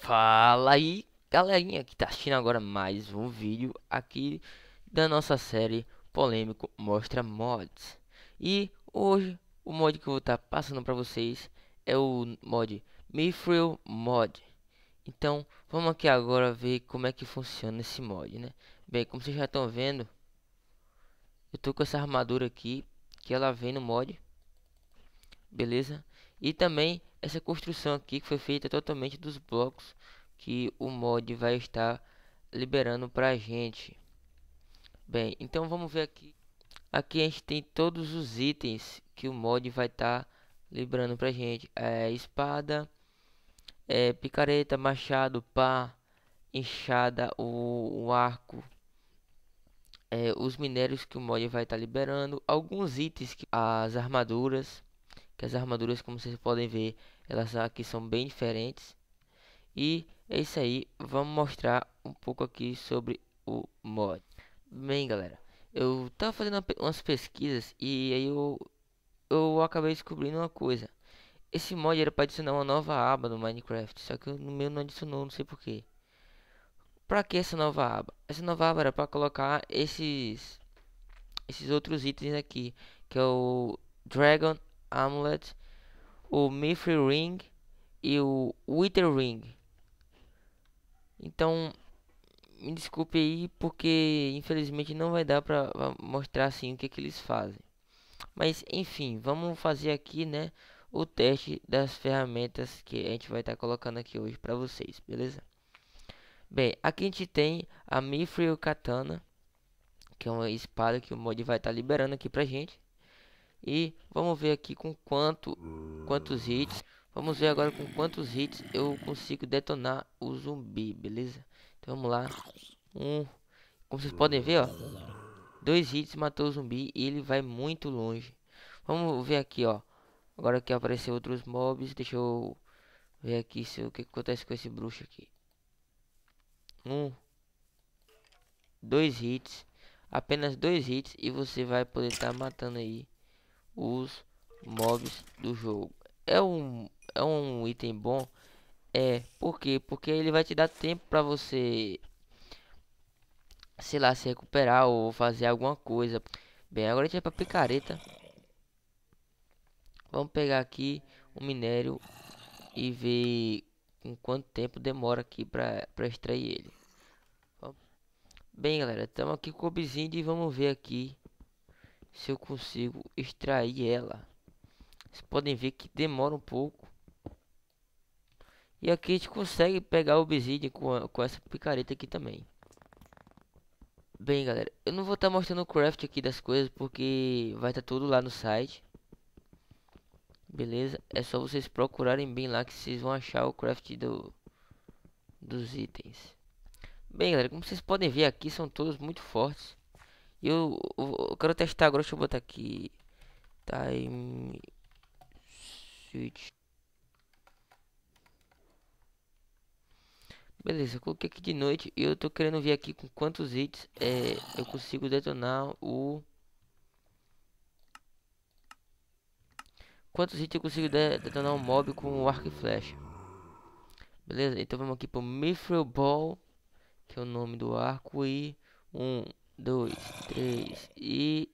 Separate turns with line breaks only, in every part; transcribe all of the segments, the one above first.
Fala aí, galerinha que tá assistindo agora mais um vídeo aqui da nossa série Polêmico Mostra Mods. E hoje o mod que eu vou estar tá passando para vocês é o mod Mayfrill Mod. Então, vamos aqui agora ver como é que funciona esse mod, né? Bem, como vocês já estão vendo, eu tô com essa armadura aqui, que ela vem no mod. Beleza? E também essa construção aqui, que foi feita totalmente dos blocos que o mod vai estar liberando pra gente. Bem, então vamos ver aqui. Aqui a gente tem todos os itens que o mod vai estar tá liberando pra gente. É, espada, é, picareta, machado, pá, enxada, o, o arco, é, os minérios que o mod vai estar tá liberando, alguns itens, que, as armaduras, que as armaduras, como vocês podem ver, elas aqui são bem diferentes. E é isso aí, vamos mostrar um pouco aqui sobre o mod. Bem, galera, eu tava fazendo umas pesquisas e aí eu, eu acabei descobrindo uma coisa. Esse mod era para adicionar uma nova aba no Minecraft, só que o meu não adicionou, não sei porquê. Para que essa nova aba? Essa nova aba era para colocar esses esses outros itens aqui, que é o Dragon Amulet, o Mithril Ring e o Wither Ring. Então, me desculpe aí porque infelizmente não vai dar para mostrar assim o que que eles fazem. Mas enfim, vamos fazer aqui, né, o teste das ferramentas que a gente vai estar tá colocando aqui hoje para vocês, beleza? Bem, aqui a gente tem a Mithril Katana, que é uma espada que o mod vai estar tá liberando aqui pra gente. E vamos ver aqui com quanto, quantos hits. Vamos ver agora com quantos hits eu consigo detonar o zumbi, beleza? Então vamos lá. Um. Como vocês podem ver, ó. Dois hits matou o zumbi e ele vai muito longe. Vamos ver aqui, ó. Agora que apareceu outros mobs, deixa eu ver aqui se, o que, que acontece com esse bruxo aqui um, dois hits, apenas dois hits e você vai poder estar tá matando aí os mobs do jogo. É um, é um item bom, é, por quê? Porque ele vai te dar tempo para você, sei lá, se recuperar ou fazer alguma coisa. Bem, agora a gente vai pra picareta. Vamos pegar aqui o minério e ver em quanto tempo demora aqui para extrair ele. bem, galera, estamos aqui com o Obsidian e vamos ver aqui se eu consigo extrair ela. Vocês podem ver que demora um pouco. E aqui a gente consegue pegar o obsidian com, com essa picareta aqui também. Bem, galera, eu não vou estar tá mostrando o craft aqui das coisas porque vai estar tá tudo lá no site. Beleza? É só vocês procurarem bem lá que vocês vão achar o craft do, dos itens. Bem, galera, como vocês podem ver aqui, são todos muito fortes. E eu, eu, eu, quero testar agora, deixa eu botar aqui... Time... Switch. Beleza, eu coloquei aqui de noite e eu tô querendo ver aqui com quantos itens é, eu consigo detonar o quantos hits eu consigo de detonar um mob com o arco e flecha. Beleza? Então vamos aqui pro Mithril Ball, que é o nome do arco, e... Um, dois, três e...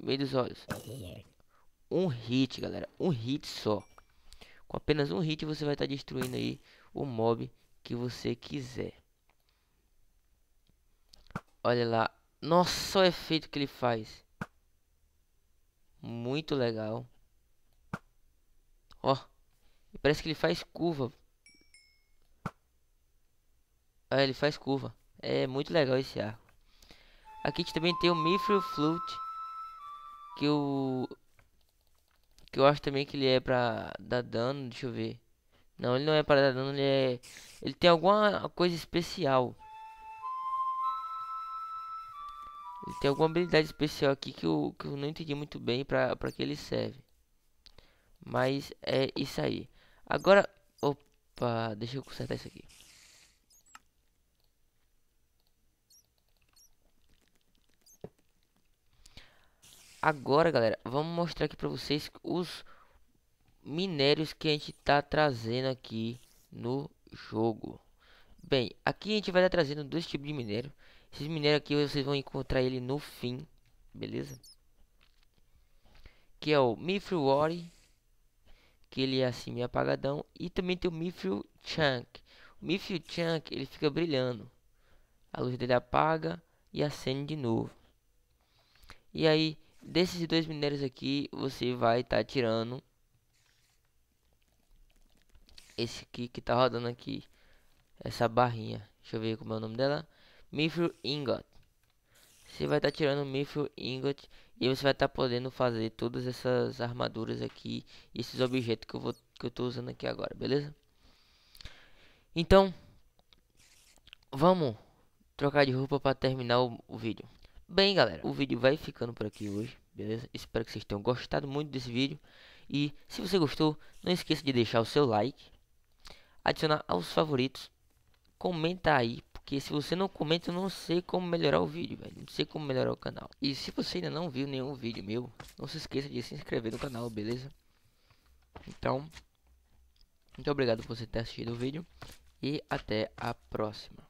Meio dos olhos. Um hit, galera. Um hit só. Com apenas um hit você vai estar tá destruindo aí o mob que você quiser. Olha lá. Nossa, o efeito que ele faz. Muito legal. Ó. Parece que ele faz curva. Ah, ele faz curva. É muito legal esse arco. Aqui a gente também tem o Mithril Flute. Que eu... Que eu acho também que ele é pra dar dano. Deixa eu ver. Não, ele não é para dar dano. Ele é... Ele tem alguma coisa especial. Ele tem alguma habilidade especial aqui que eu, que eu não entendi muito bem pra, pra que ele serve. Mas é isso aí. Agora, opa, deixa eu consertar isso aqui. Agora, galera, vamos mostrar aqui pra vocês os minérios que a gente tá trazendo aqui no jogo. Bem, aqui a gente vai estar trazendo dois tipos de minério. Esses minérios aqui vocês vão encontrar ele no fim, beleza? Que é o Mithril que ele é assim meio apagadão. E também tem o Mithril Chunk. O Mithril Chunk ele fica brilhando. A luz dele apaga e acende de novo. E aí, desses dois minérios aqui, você vai estar tá tirando esse aqui que tá rodando aqui. Essa barrinha. Deixa eu ver como é o nome dela. Mithril Ingot. Você vai estar tá tirando o Mithril Ingot e você vai estar tá podendo fazer todas essas armaduras aqui. Esses objetos que eu, vou, que eu tô usando aqui agora, beleza? Então, vamos trocar de roupa para terminar o, o vídeo. Bem, galera, o vídeo vai ficando por aqui hoje, beleza? Espero que vocês tenham gostado muito desse vídeo. E se você gostou, não esqueça de deixar o seu like, adicionar aos favoritos, comenta aí porque se você não comenta, eu não sei como melhorar o vídeo, velho. Não sei como melhorar o canal. E se você ainda não viu nenhum vídeo meu, não se esqueça de se inscrever no canal, beleza? Então, muito obrigado por você ter assistido o vídeo. E até a próxima.